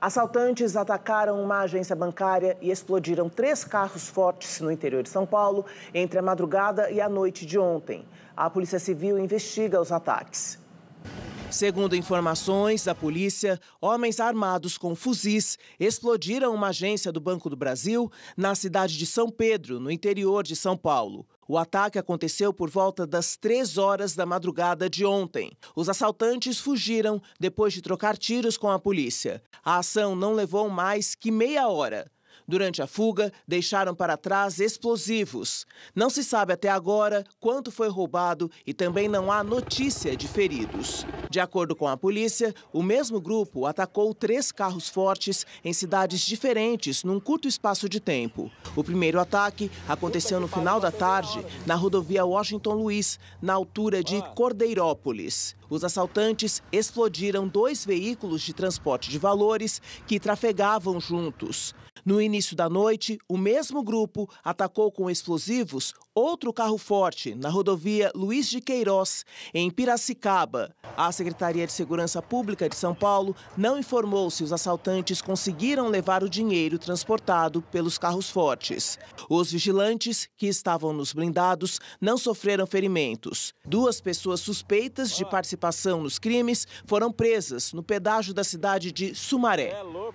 Assaltantes atacaram uma agência bancária e explodiram três carros fortes no interior de São Paulo entre a madrugada e a noite de ontem. A Polícia Civil investiga os ataques. Segundo informações da polícia, homens armados com fuzis explodiram uma agência do Banco do Brasil na cidade de São Pedro, no interior de São Paulo. O ataque aconteceu por volta das três horas da madrugada de ontem. Os assaltantes fugiram depois de trocar tiros com a polícia. A ação não levou mais que meia hora. Durante a fuga, deixaram para trás explosivos. Não se sabe até agora quanto foi roubado e também não há notícia de feridos. De acordo com a polícia, o mesmo grupo atacou três carros fortes em cidades diferentes num curto espaço de tempo. O primeiro ataque aconteceu no final da tarde na rodovia Washington Luiz, na altura de Cordeirópolis. Os assaltantes explodiram dois veículos de transporte de valores que trafegavam juntos. No início da noite, o mesmo grupo atacou com explosivos outro carro forte na rodovia Luiz de Queiroz, em Piracicaba. A Secretaria de Segurança Pública de São Paulo não informou se os assaltantes conseguiram levar o dinheiro transportado pelos carros fortes. Os vigilantes, que estavam nos blindados, não sofreram ferimentos. Duas pessoas suspeitas de participação nos crimes foram presas no pedágio da cidade de Sumaré. É